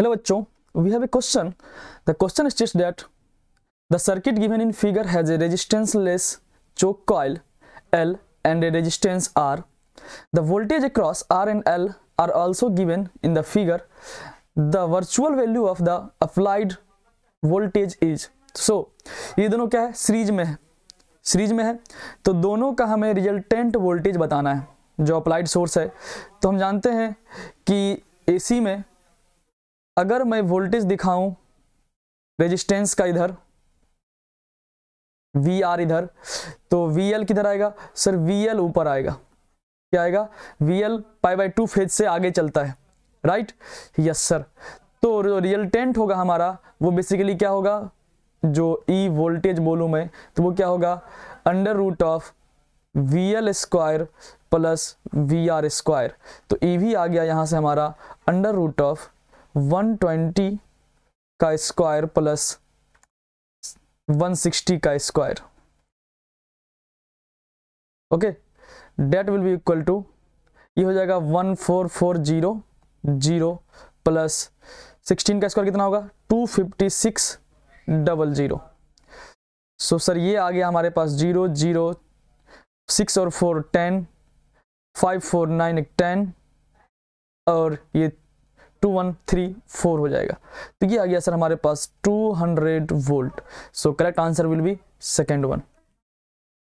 hello बच्चों we have a question the question states that the circuit given in figure has a resistance less choke coil L and a resistance R the voltage across R and L are also given in the figure the virtual value of the applied voltage is so ये दोनों क्या है series में है series में है तो दोनों का हमें रिजल्टेंट वोल्टेज बताना है जो अप्लाइड सोर्स है तो हम जानते हैं कि एसी में अगर मैं वोल्टेज दिखाऊं रेजिस्टेंस का इधर वी आर इधर तो वी एल किधर आएगा सर वी एल ऊपर आएगा क्या आएगा V L pi by two phase से आगे चलता है राइट यस सर तो जो रिजल्टेंट होगा हमारा वो बेसिकली क्या होगा जो ई e वोल्टेज बोलूं मैं तो वो क्या होगा under root of V L square plus V R square तो ई e भी आ गया यहाँ से हमारा under root of one twenty का स्क्वायर प्लस वन सिक्सटी का square okay that will be equal to ये हो जाएगा one four four zero zero plus sixteen का स्क्वायर कितना होगा two fifty six double zero so sir ये आ गया हमारे पास जीरो जीरो सिक्स और four ten five four nine ten और ये टू वन थ्री फोर हो जाएगा तो ये आ गया सर हमारे पास two hundred volt so correct answer will be second one